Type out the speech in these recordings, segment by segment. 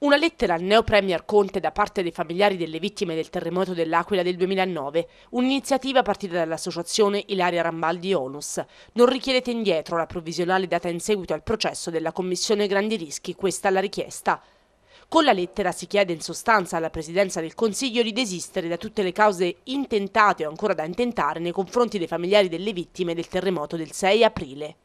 Una lettera al neo premier Conte da parte dei familiari delle vittime del terremoto dell'Aquila del 2009, un'iniziativa partita dall'associazione Ilaria Rambaldi Onus. Non richiedete indietro la provvisionale data in seguito al processo della Commissione Grandi Rischi, questa la richiesta. Con la lettera si chiede in sostanza alla Presidenza del Consiglio di desistere da tutte le cause intentate o ancora da intentare nei confronti dei familiari delle vittime del terremoto del 6 aprile.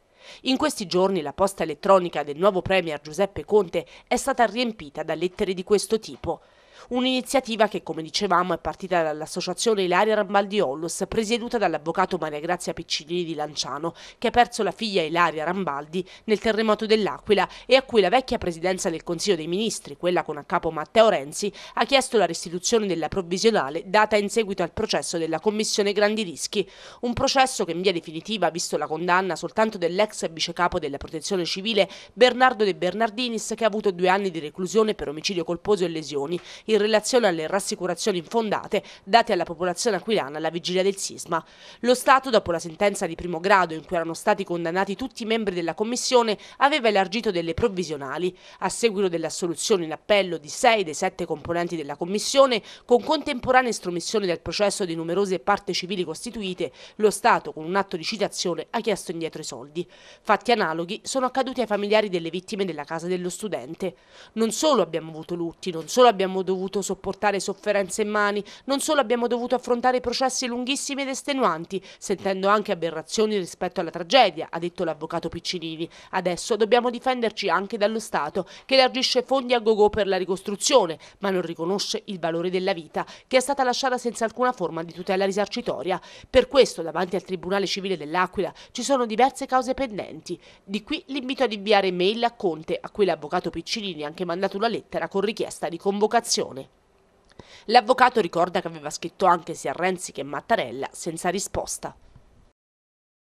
In questi giorni la posta elettronica del nuovo premier Giuseppe Conte è stata riempita da lettere di questo tipo. Un'iniziativa che, come dicevamo, è partita dall'associazione Ilaria Rambaldi Ollus, presieduta dall'avvocato Maria Grazia Piccinini di Lanciano, che ha perso la figlia Ilaria Rambaldi nel terremoto dell'Aquila e a cui la vecchia presidenza del Consiglio dei Ministri, quella con a capo Matteo Renzi, ha chiesto la restituzione della provvisionale data in seguito al processo della Commissione Grandi Rischi, un processo che in via definitiva ha visto la condanna soltanto dell'ex vicecapo della Protezione Civile Bernardo De Bernardinis che ha avuto due anni di reclusione per omicidio colposo e lesioni, Il in relazione alle rassicurazioni infondate date alla popolazione aquilana alla vigilia del sisma. Lo Stato, dopo la sentenza di primo grado in cui erano stati condannati tutti i membri della Commissione, aveva elargito delle provvisionali. A seguito dell'assoluzione in appello di sei dei sette componenti della Commissione, con contemporanea estromissione del processo di numerose parti civili costituite, lo Stato, con un atto di citazione, ha chiesto indietro i soldi. Fatti analoghi sono accaduti ai familiari delle vittime della casa dello studente. Non solo abbiamo avuto lutti, non solo abbiamo dovuto dovuto sopportare sofferenze in mani, non solo abbiamo dovuto affrontare processi lunghissimi ed estenuanti, sentendo anche aberrazioni rispetto alla tragedia, ha detto l'avvocato Piccinini. Adesso dobbiamo difenderci anche dallo Stato, che elargisce fondi a gogo per la ricostruzione, ma non riconosce il valore della vita, che è stata lasciata senza alcuna forma di tutela risarcitoria. Per questo, davanti al Tribunale Civile dell'Aquila, ci sono diverse cause pendenti. Di qui l'invito ad inviare mail a Conte, a cui l'avvocato Piccinini ha anche mandato una lettera con richiesta di convocazione. Cassazione. L'avvocato ricorda che aveva scritto anche sia a Renzi che a Mattarella senza risposta.